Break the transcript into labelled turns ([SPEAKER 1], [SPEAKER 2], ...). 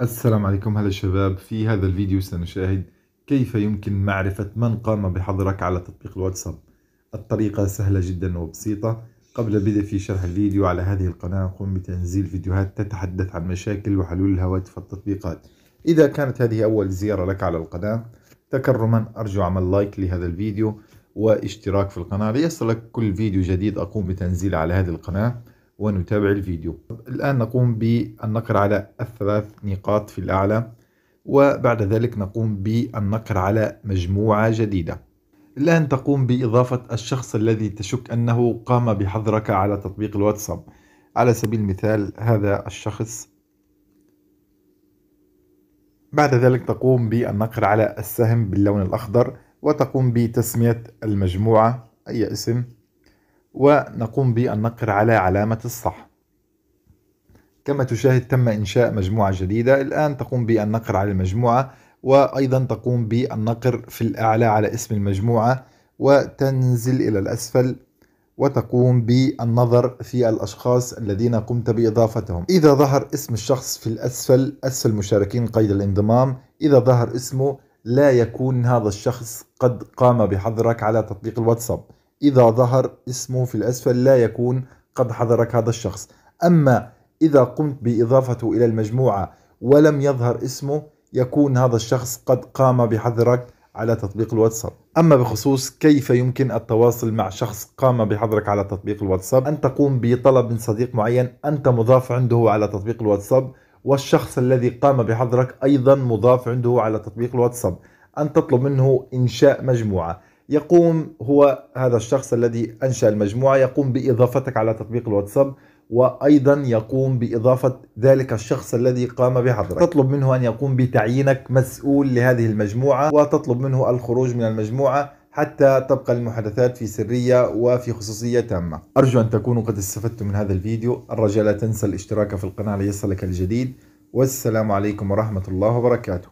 [SPEAKER 1] السلام عليكم هلا شباب في هذا الفيديو سنشاهد كيف يمكن معرفة من قام بحظرك على تطبيق الواتساب الطريقة سهلة جدا وبسيطة قبل البدء في شرح الفيديو على هذه القناة نقوم بتنزيل فيديوهات تتحدث عن مشاكل وحلول الهواتف والتطبيقات إذا كانت هذه أول زيارة لك على القناة تكرما أرجو عمل لايك لهذا الفيديو واشتراك في القناة ليصلك كل فيديو جديد أقوم بتنزيله على هذه القناة ونتابع الفيديو الآن نقوم بالنقر على الثلاث نقاط في الأعلى وبعد ذلك نقوم بالنقر على مجموعة جديدة الآن تقوم بإضافة الشخص الذي تشك أنه قام بحظرك على تطبيق الواتساب على سبيل المثال هذا الشخص بعد ذلك تقوم بالنقر على السهم باللون الأخضر وتقوم بتسمية المجموعة أي اسم ونقوم بالنقر على علامة الصح كما تشاهد تم إنشاء مجموعة جديدة الآن تقوم بالنقر على المجموعة وأيضا تقوم بالنقر في الأعلى على اسم المجموعة وتنزل إلى الأسفل وتقوم بالنظر في الأشخاص الذين قمت بإضافتهم إذا ظهر اسم الشخص في الأسفل أسفل مشاركين قيد الانضمام إذا ظهر اسمه لا يكون هذا الشخص قد قام بحظرك على تطبيق الواتساب إذا ظهر اسمه في الأسفل لا يكون قد حضرك هذا الشخص أما إذا قمت بإضافته إلى المجموعة ولم يظهر اسمه يكون هذا الشخص قد قام بحذرك على تطبيق الواتساب أما بخصوص كيف يمكن التواصل مع شخص قام بحذرك على تطبيق الواتساب أن تقوم بطلب من صديق معين أنت مضاف عنده على تطبيق الواتساب والشخص الذي قام بحذرك أيضا مضاف عنده على تطبيق الواتساب أن تطلب منه إنشاء مجموعة يقوم هو هذا الشخص الذي أنشأ المجموعة يقوم بإضافتك على تطبيق الواتساب وأيضا يقوم بإضافة ذلك الشخص الذي قام بحظرك تطلب منه أن يقوم بتعيينك مسؤول لهذه المجموعة وتطلب منه الخروج من المجموعة حتى تبقى المحادثات في سرية وفي خصوصية تامة أرجو أن تكونوا قد استفدتم من هذا الفيديو الرجاء لا تنسى الاشتراك في القناة ليصلك الجديد والسلام عليكم ورحمة الله وبركاته